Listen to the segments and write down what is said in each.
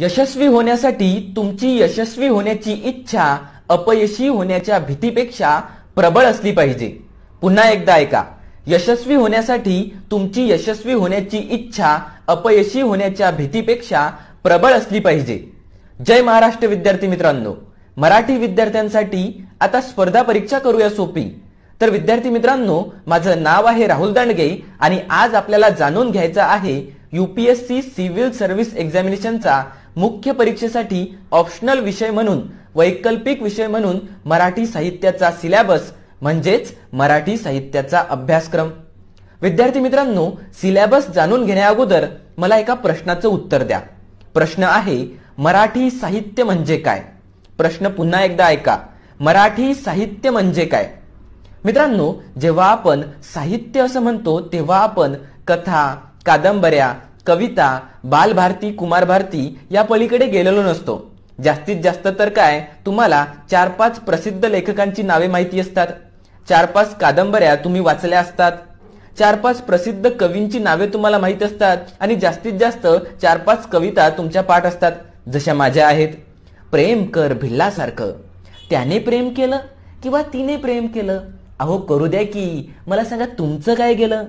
यशस्वी होण्यासाठी तुमची यशस्वी होण्याची इच्छा अपयशी होण्याच्या भीतीपेक्षा प्रबळ असली पाहिजे पुन्हा एकदा ऐका यशस्वी होण्यासाठी तुमची यशस्वी होण्याची इच्छा अपयशी होण्याच्या भीतीपेक्षा प्रबळ असली पाहिजे जय महाराष्ट्र विद्यार्थी मित्रांनो मराठी विद्यार्थ्यांसाठी आता स्पर्धा परीक्षा करूया सोपी तर विद्यार्थी मित्रांनो माझं नाव आहे राहुल दांडगे आणि आज आपल्याला जाणून घ्यायचं आहे युपीएससी सिव्हिल सर्व्हिस एक्झामिनेशनचा मुख्य परीक्षेसाठी ऑप्शनल विषय म्हणून वैकल्पिक विषय म्हणून मराठी साहित्याचा सिलॅबस म्हणजेच मराठी साहित्याचा अभ्यासक्रम विद्यार्थी मित्रांनो सिलॅबस जाणून घेण्याअगोदर मला एका प्रश्नाचं उत्तर द्या प्रश्न आहे मराठी साहित्य म्हणजे काय प्रश्न पुन्हा एकदा ऐका मराठी साहित्य म्हणजे काय मित्रांनो जेव्हा आपण साहित्य असं म्हणतो तेव्हा आपण कथा कादंबऱ्या कविता बाल भारती कुमार भारती या पलीकडे गेलेलो नसतो जास्तीत जास्त तर काय तुम्हाला चार पाच प्रसिद्ध लेखकांची नावे माहिती असतात चार पाच कादंबऱ्या तुम्ही वाचल्या असतात चार पाच प्रसिद्ध कवींची नावे तुम्हाला माहीत असतात आणि जास्तीत जास्त चार पाच कविता तुमच्या पाठ असतात जशा माझ्या आहेत प्रेम कर भिल्लासारखं त्याने प्रेम केलं किंवा तिने प्रेम केलं अहो करू द्या की मला सांगा तुमचं काय गेलं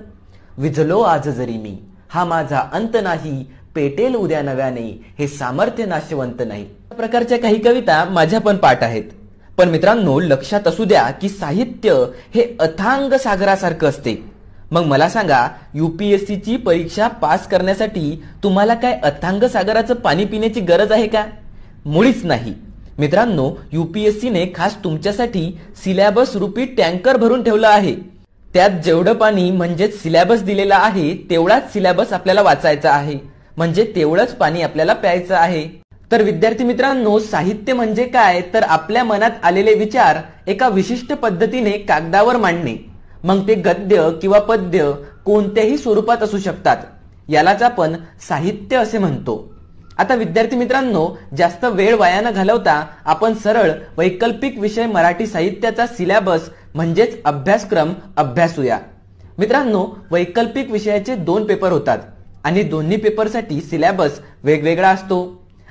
विझलो आज जरी मी हा माझा अंत नाही पेटेल उद्या नव्याने हे सामर्थ्य नाशवंत नाही प्रकारच्या काही कविता माझ्या पण पाठ आहेत पण मित्रांनो लक्षात असू द्या की साहित्य हे अथांग सागरासारखं असते मग मला सांगा युपीएससीची परीक्षा पास करण्यासाठी तुम्हाला काय अथांग सागराचं पाणी पिण्याची गरज आहे का मुळीच नाही मित्रांनो ने खास तुमच्यासाठी सिलॅबस रूपी टँकर भरून ठेवला आहे त्यात जेवढं पाणी म्हणजेच सिलॅबस दिलेला आहे तेवढाच सिलॅबस आपल्याला वाचायचा आहे म्हणजे तेवढंच पाणी आपल्याला प्यायचं आहे तर विद्यार्थी मित्रांनो साहित्य म्हणजे काय तर आपल्या मनात आलेले विचार एका विशिष्ट पद्धतीने कागदावर मांडणे मग ते गद्य किंवा पद्य कोणत्याही स्वरूपात असू शकतात यालाच आपण साहित्य असे म्हणतो आता विद्यार्थी मित्रांनो जास्त वेळ वाया न घालवता आपण सरळ वैकल्पिक विषय मराठी साहित्याचा सिलॅबस म्हणजेच अभ्यासक्रम अभ्यासूया मित्रांनो वैकल्पिक विषयाचे दोन पेपर होतात आणि दोन्ही पेपरसाठी सिलेबस वेगवेगळा असतो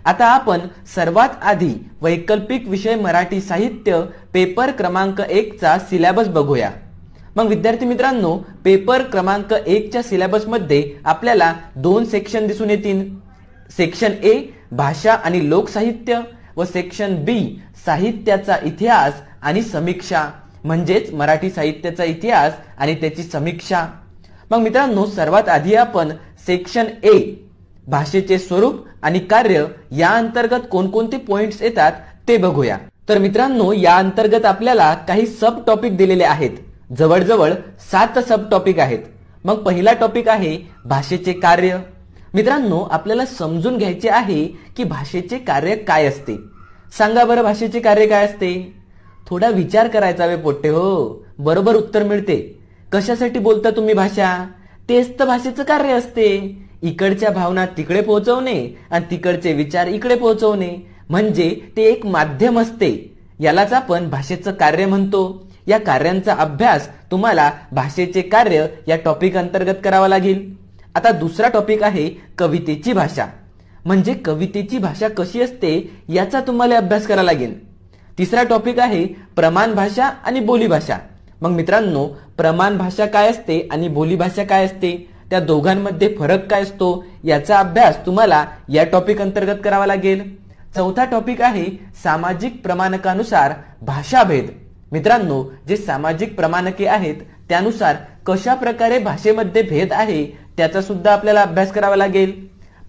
आता आपण सर्वात आधी वैकल्पिक विषय मराठी साहित्य पेपर क्रमांक एक चा सिलेबस बघूया मग विद्यार्थी मित्रांनो पेपर क्रमांक एकच्या मध्ये आपल्याला दोन सेक्शन दिसून येतील सेक्शन ए भाषा आणि लोकसाहित्य व सेक्शन बी साहित्याचा इतिहास आणि समीक्षा म्हणजेच मराठी साहित्याचा इतिहास आणि त्याची समीक्षा मग मित्रांनो सर्वात आधी आपण सेक्शन ए भाषेचे स्वरूप आणि कार्य या अंतर्गत कोणकोणते पॉइंट्स येतात ते बघूया तर मित्रांनो या अंतर्गत आपल्याला काही सब टॉपिक दिलेले आहेत जवळजवळ सात सब टॉपिक आहेत मग पहिला टॉपिक आहे भाषेचे कार्य मित्रांनो आपल्याला समजून घ्यायचे आहे की भाषेचे कार्य काय असते सांगा बरं भाषेचे कार्य काय असते थोडा विचार करायचा वे पोट्टे हो बरोबर उत्तर मिळते कशासाठी बोलता तुम्ही भाषा तेच तर भाषेचं कार्य असते इकडच्या भावना तिकडे पोहोचवणे आणि तिकडचे विचार इकडे पोहोचवणे म्हणजे ते एक माध्यम असते यालाच आपण भाषेचं कार्य म्हणतो या कार्यांचा अभ्यास तुम्हाला भाषेचे कार्य या टॉपिक अंतर्गत करावा लागेल आता दुसरा टॉपिक आहे कवितेची भाषा म्हणजे कवितेची भाषा कशी असते याचा तुम्हाला अभ्यास करावा लागेल तिसरा टॉपिक आहे प्रमाण भाषा आणि बोलीभाषा मग मित्रांनो प्रमाण भाषा काय असते आणि बोलीभाषा काय असते त्या दोघांमध्ये फरक काय असतो याचा अभ्यास तुम्हाला या टॉपिक अंतर्गत करावा लागेल चौथा टॉपिक आहे सामाजिक प्रमाणकानुसार भाषाभेद मित्रांनो जे सामाजिक प्रमाणके आहेत त्यानुसार कशा प्रकारे भाषेमध्ये भेद आहे त्याचा सुद्धा आपल्याला अभ्यास करावा लागेल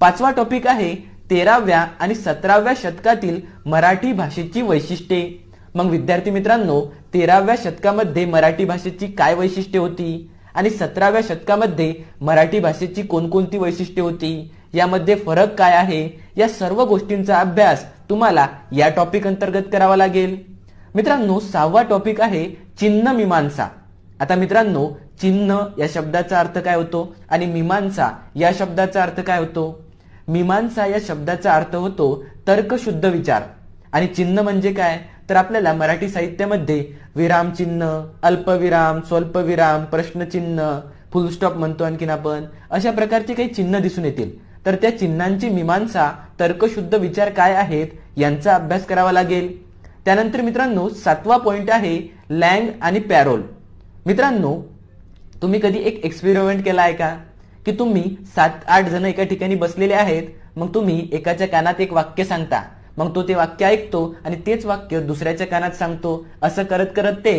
पाचवा टॉपिक आहे तेराव्या आणि सतराव्या शतकातील मराठी भाषेची वैशिष्ट्ये मग विद्यार्थी मित्रांनो तेराव्या शतकामध्ये मराठी भाषेची काय वैशिष्ट्ये होती आणि सतराव्या शतकामध्ये मराठी भाषेची कोणकोणती वैशिष्ट्ये होती यामध्ये फरक काय आहे या सर्व गोष्टींचा अभ्यास तुम्हाला या टॉपिक अंतर्गत करावा लागेल मित्रांनो सहावा टॉपिक आहे चिन्ह मीमांसा आता मित्रांनो चिन्ह या शब्दाचा अर्थ काय होतो आणि मीमांसा या शब्दाचा अर्थ काय होतो मीमांसा या शब्दाचा अर्थ होतो तर्कशुद्ध विचार आणि चिन्ह म्हणजे काय तर आपल्याला मराठी साहित्यामध्ये विरामचिन्ह अल्पविराम स्वल्पविराम प्रश्नचिन्ह फुलस्टॉप म्हणतो आणखीन आपण अशा प्रकारचे काही चिन्ह दिसून येतील तर त्या चिन्हांची मीमांसा तर्कशुद्ध विचार काय आहेत यांचा अभ्यास करावा लागेल त्यानंतर मित्रांनो सातवा पॉइंट आहे लँग आणि पॅरोल मित्रांनो तुम्ही कधी एक एक्सपेरिमेंट केला आहे का की तुम्ही सात आठ जण एका ठिकाणी बसलेले आहेत मग तुम्ही एकाच्या कानात एक वाक्य सांगता मग तो ते वाक्य ऐकतो आणि तेच वाक्य दुसऱ्याच्या कानात सांगतो असं करत करत ते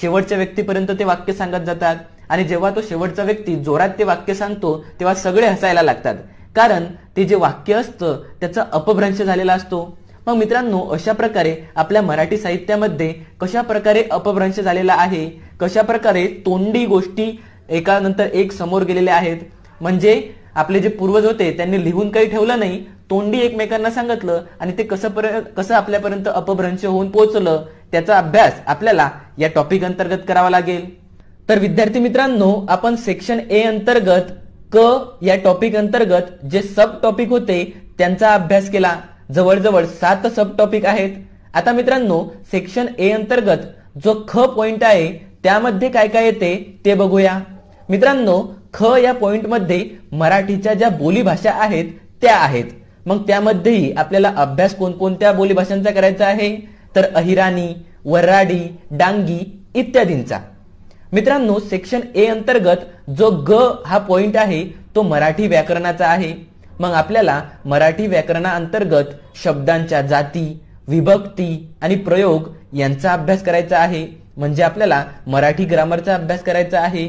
शेवटच्या व्यक्तीपर्यंत ते वाक्य सांगत जातात आणि जेव्हा तो शेवटचा व्यक्ती जोरात ते वाक्य सांगतो तेव्हा सगळे हसायला लागतात कारण ते जे वाक्य असतं त्याचा अपभ्रंश झालेला असतो मग मित्रांनो अशा प्रकारे आपल्या मराठी साहित्यामध्ये कशा प्रकारे अपभ्रंश झालेला आहे कशा प्रकारे तोंडी गोष्टी एकानंतर एक समोर गेलेल्या आहेत म्हणजे आपले जे पूर्वज होते त्यांनी लिहून काही ठेवलं नाही तोंडी एकमेकांना सांगितलं आणि ते कसं कसं आपल्यापर्यंत अपभ्रंश होऊन पोहोचलं त्याचा अभ्यास आपल्याला या टॉपिक अंतर्गत करावा लागेल तर विद्यार्थी मित्रांनो आपण सेक्शन ए अंतर्गत क या टॉपिक अंतर्गत जे सब टॉपिक होते त्यांचा अभ्यास केला जवळजवळ सात सब टॉपिक आहेत आता मित्रांनो सेक्शन ए अंतर्गत जो ख पॉइंट आहे त्यामध्ये काय काय येते ते बघूया मित्रांनो ख या पॉईंटमध्ये मराठीच्या ज्या बोलीभाषा आहेत त्या आहेत मग त्यामध्येही आपल्याला अभ्यास कोणकोणत्या बोलीभाषांचा करायचा आहे तर अहिराणी वऱ्हाडी डांगी इत्यादींचा मित्रांनो सेक्शन ए अंतर्गत जो ग हा पॉइंट आहे तो मराठी व्याकरणाचा आहे मग आपल्याला मराठी व्याकरणाअंतर्गत शब्दांच्या जाती विभक्ती आणि प्रयोग यांचा अभ्यास करायचा आहे म्हणजे आपल्याला मराठी ग्रामरचा अभ्यास करायचा आहे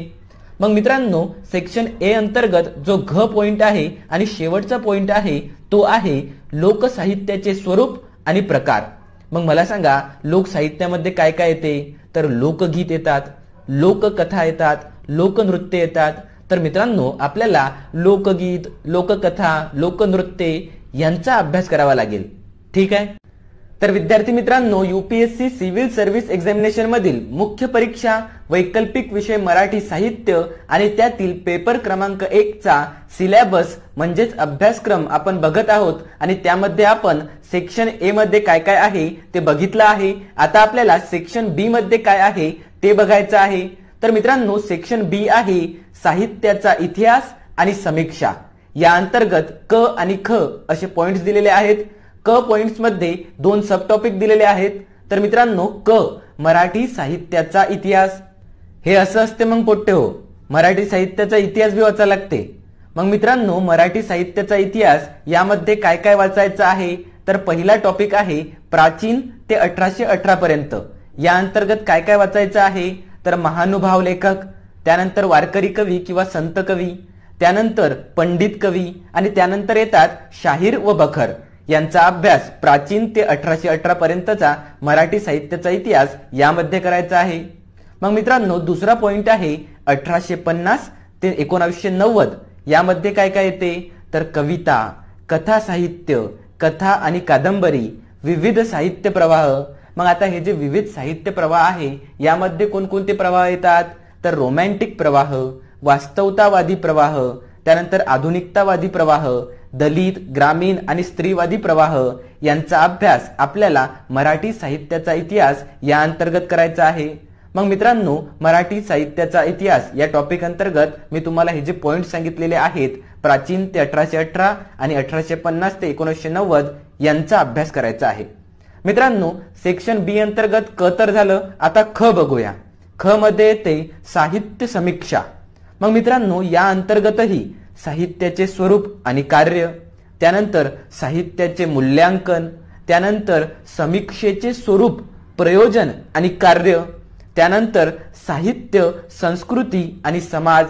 मग मित्रांनो सेक्शन ए अंतर्गत जो घ पॉइंट आहे आणि शेवटचा पॉइंट आहे तो आहे लोकसाहित्याचे स्वरूप आणि प्रकार मग मला सांगा लोकसाहित्यामध्ये काय काय येते तर लोकगीत येतात लोककथा येतात लोकनृत्य येतात तर मित्रांनो आपल्याला लोकगीत लोककथा लोकनृत्य यांचा अभ्यास करावा लागेल ठीक आहे तर विद्यार्थी मित्रांनो युपीएससी सिव्हिल सर्व्हिस एक्झामिनेशन मधील मुख्य परीक्षा वैकल्पिक विषय मराठी साहित्य आणि त्यातील पेपर क्रमांक एक चा सिलेबस म्हणजेच अभ्यासक्रम आपण बघत आहोत आणि त्यामध्ये आपण सेक्शन ए मध्ये काय काय आहे ते बघितलं आहे आता आपल्याला सेक्शन बी मध्ये काय आहे ते बघायचं आहे तर मित्रांनो सेक्शन बी आहे साहित्याचा इतिहास आणि समीक्षा या अंतर्गत क आणि ख असे पॉइंट दिलेले आहेत क पॉइंट्समध्ये दोन सब टॉपिक दिलेले आहेत तर मित्रांनो क मराठी साहित्याचा इतिहास हे असं असते मग पोट्टे हो मराठी साहित्याचा इतिहास बी वाचा लागते मग मित्रांनो मराठी साहित्याचा इतिहास यामध्ये काय काय वाचायचं आहे तर पहिला टॉपिक आहे प्राचीन ते अठराशे अठरा पर्यंत या अंतर्गत काय काय वाचायचं आहे तर महानुभाव लेखक त्यानंतर वारकरी कवी किंवा संत कवी त्यानंतर पंडित कवी आणि त्यानंतर येतात शाहीर व बखर यांचा अभ्यास प्राचीन ते अठराशे अठरा पर्यंतचा मराठी साहित्याचा इतिहास यामध्ये करायचा आहे मग मित्रांनो दुसरा पॉइंट आहे अठराशे पन्नास ते एकोणावीसशे नव्वद यामध्ये काय काय येते तर कविता कथा साहित्य कथा आणि कादंबरी विविध साहित्य प्रवाह मग आता हे जे विविध साहित्य प्रवाह आहे यामध्ये कोणकोणते प्रवाह येतात तर रोमॅन्टिक प्रवाह वास्तवतावादी प्रवाह त्यानंतर आधुनिकतावादी प्रवाह दलित ग्रामीण आणि स्त्रीवादी प्रवाह यांचा अभ्यास आपल्याला मराठी साहित्याचा इतिहास या अंतर्गत करायचा आहे मग मित्रांनो मराठी साहित्याचा इतिहास या टॉपिक अंतर्गत मी तुम्हाला हे जे पॉइंट सांगितलेले आहेत प्राचीन ते अठराशे अठरा आणि अठराशे पन्नास ते एकोणीसशे नव्वद यांचा अभ्यास करायचा आहे मित्रांनो सेक्शन बी अंतर्गत क तर झालं आता ख बघूया ख मध्ये ते साहित्य समीक्षा मग मित्रांनो या अंतर्गतही साहित्याचे स्वरूप आणि कार्य त्यानंतर साहित्याचे मूल्यांकन त्यानंतर समीक्षेचे स्वरूप प्रयोजन आणि कार्य त्यानंतर साहित्य संस्कृती आणि समाज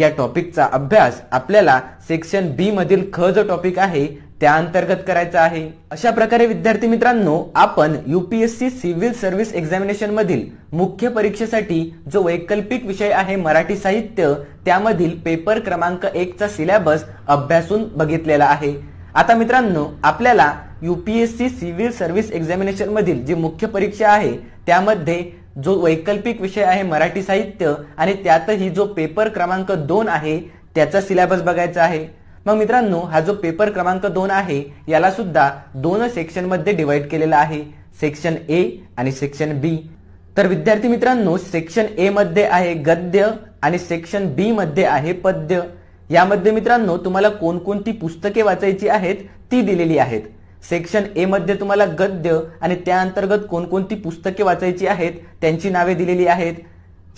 या टॉपिकचा अभ्यास आपल्याला सेक्शन बी मधील ख जो टॉपिक आहे त्या अंतर्गत करायचा आहे अशा प्रकारे विद्यार्थी मित्रांनो आपण युपीएससी सिव्हिल सर्व्हिस एक्झामिनेशन मधील मुख्य परीक्षेसाठी जो वैकल्पिक विषय आहे मराठी साहित्य त्यामधील पेपर क्रमांक एक चा सिलेबस अभ्यासून बघितलेला आहे आता मित्रांनो आपल्याला युपीएससी सिव्हिल सर्व्हिस एक्झामिनेशन मधील जी मुख्य परीक्षा आहे त्यामध्ये जो वैकल्पिक विषय आहे मराठी साहित्य आणि त्यातही जो पेपर क्रमांक दोन आहे त्याचा सिलेबस बघायचा आहे मग मित्रांनो हा जो पेपर क्रमांक दोन आहे याला सुद्धा दोन सेक्शनमध्ये डिवाइड केलेला आहे सेक्शन ए आणि सेक्शन बी तर विद्यार्थी मित्रांनो सेक्शन ए मध्ये आहे गद्य आणि सेक्शन बी मध्ये आहे पद्य यामध्ये मित्रांनो तुम्हाला कोणकोणती पुस्तके वाचायची आहेत ती दिलेली आहेत सेक्शन ए मध्ये तुम्हाला गद्य आणि त्या अंतर्गत कोणकोणती पुस्तके वाचायची आहेत त्यांची नावे दिलेली आहेत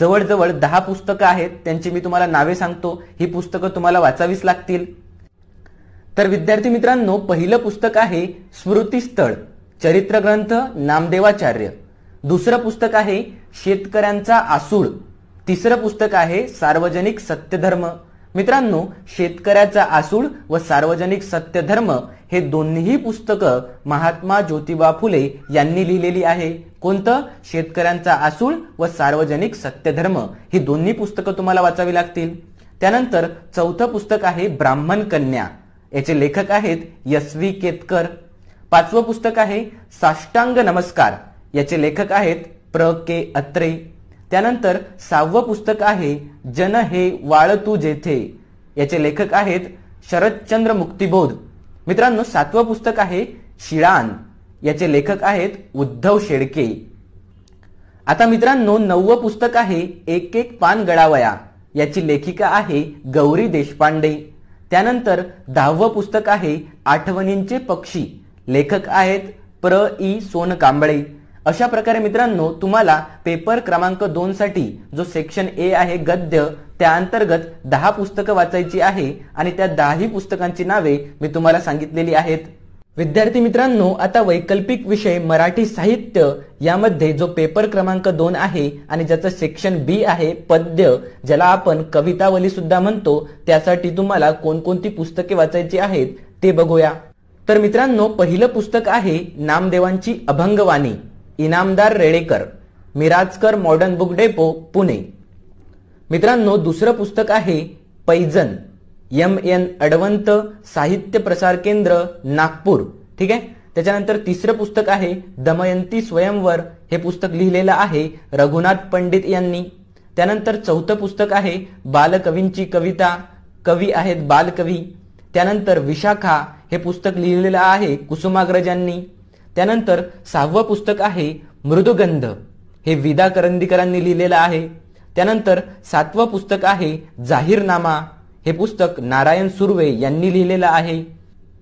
जवळजवळ दहा पुस्तकं आहेत त्यांची मी तुम्हाला नावे सांगतो ही पुस्तकं तुम्हाला वाचावीच लागतील तर विद्यार्थी मित्रांनो पहिलं पुस्तक आहे स्मृतीस्थळ चरित्रग्रंथ नामदेवाचार्य दुसरं पुस्तक आहे शेतकऱ्यांचा आसूळ तिसरं पुस्तक आहे सार्वजनिक सत्यधर्म मित्रांनो शेतकऱ्याचा आसूळ व सार्वजनिक सत्यधर्म हे दोन्ही पुस्तकं महात्मा ज्योतिबा फुले यांनी लिहिलेली आहे कोणतं शेतकऱ्यांचा आसूळ व सार्वजनिक सत्यधर्म ही दोन्ही पुस्तकं तुम्हाला वाचावी लागतील त्यानंतर चौथं पुस्तक आहे ब्राह्मण कन्या याचे लेखक आहेत यश व्ही केतकर पाचवं पुस्तक आहे साष्टांग नमस्कार याचे लेखक आहेत प्र के अत्रे त्यानंतर सहावं पुस्तक आहे जन हे वाळ तू जेथे याचे लेखक आहेत शरदचंद्र मुक्तिबोध मित्रांनो सातवं पुस्तक आहे शिळान याचे लेखक आहेत उद्धव शेडके आता मित्रांनो नववं पुस्तक आहे एक एक पान गडावया याची लेखिका आहे गौरी देशपांडे त्यानंतर दहावं पुस्तक आहे आठवणींचे पक्षी लेखक आहेत प्र ई सोन कांबळे अशा प्रकारे मित्रांनो तुम्हाला पेपर क्रमांक दोन साठी जो सेक्शन ए आहे गद्य त्या अंतर्गत दहा पुस्तकं वाचायची आहे आणि त्या दहाही पुस्तकांची नावे मी तुम्हाला सांगितलेली आहेत विद्यार्थी मित्रांनो आता वैकल्पिक विषय मराठी साहित्य यामध्ये जो पेपर क्रमांक दोन आहे आणि ज्याचं सेक्शन बी आहे पद्य ज्याला आपण कवितावली सुद्धा म्हणतो त्यासाठी तुम्हाला कोणकोणती पुस्तके वाचायची आहेत ते बघूया तर मित्रांनो पहिलं पुस्तक आहे नामदेवांची अभंगवाणी Inamdar Redekar Mirajkar modern book depot Pune मित्रांनो दुसरं पुस्तक आहे पैजन एम एन अडवंत साहित्य प्रसार केंद्र नागपूर ठीक आहे त्याच्यानंतर तिसरं पुस्तक आहे दमयंती स्वयंवर हे पुस्तक लिहिलेलं आहे रघुनाथ पंडित यांनी त्यानंतर चौथं पुस्तक आहे बालकवींची कविता कवी आहेत बालकवी त्यानंतर विशाखा हे पुस्तक लिहिलेलं आहे कुसुमाग्रज यांनी त्यानंतर सहावं पुस्तक आहे मृदुगंध हे विदा करंदीकरांनी लिहिलेलं आहे त्यानंतर सातवं पुस्तक आहे जाहीरनामा हे पुस्तक नारायण सुर्वे यांनी लिहिलेलं आहे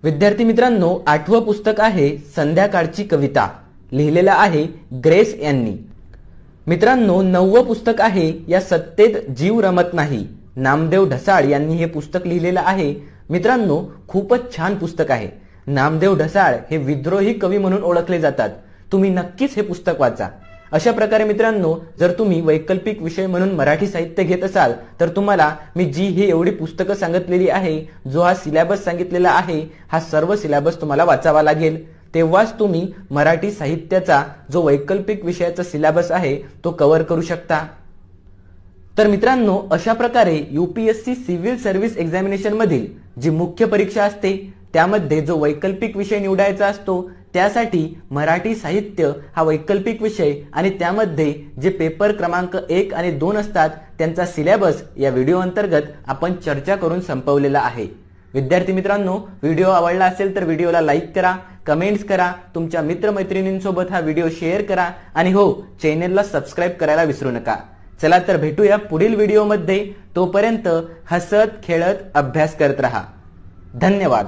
विद्यार्थी मित्रांनो आठवं पुस्तक आहे संध्याकाळची कविता लिहिलेलं आहे ग्रेस यांनी मित्रांनो नववं पुस्तक आहे या सत्तेत जीव रमत नाही नामदेव ढसाळ यांनी हे पुस्तक लिहिलेलं आहे मित्रांनो खूपच छान पुस्तक आहे नामदेव ढसाळ हे विद्रोही कवी म्हणून ओळखले जातात तुम्ही नक्कीच हे पुस्तक वाचा अशा प्रकारे मित्रांनो जर तुम्ही वैकल्पिक विषय म्हणून मराठी साहित्य घेत असाल तर तुम्हाला मी जी ही एवढी पुस्तकं सांगितलेली आहे जो हा सिलेबस सांगितलेला आहे हा सर्व सिलेबस तुम्हाला वाचावा लागेल तेव्हाच तुम्ही मराठी साहित्याचा जो वैकल्पिक विषयाचा सिलेबस आहे तो कव्हर करू शकता तर मित्रांनो अशा प्रकारे युपीएससी सिव्हिल सर्व्हिस एक्झामिनेशन मधील जी मुख्य परीक्षा असते त्यामध्ये जो वैकल्पिक विषय निवडायचा असतो त्यासाठी मराठी साहित्य हा वैकल्पिक विषय आणि त्यामध्ये जे पेपर क्रमांक एक आणि दोन असतात त्यांचा सिलेबस या व्हिडिओ अंतर्गत आपण चर्चा करून संपवलेला आहे विद्यार्थी मित्रांनो व्हिडिओ आवडला असेल तर व्हिडिओला लाईक करा कमेंट्स करा तुमच्या मित्रमैत्रिणींसोबत हा व्हिडिओ शेअर करा आणि हो चॅनेलला सबस्क्राईब करायला विसरू नका चला तर भेटूया पुढील व्हिडिओमध्ये तोपर्यंत हसत खेळत अभ्यास करत रहा धन्यवाद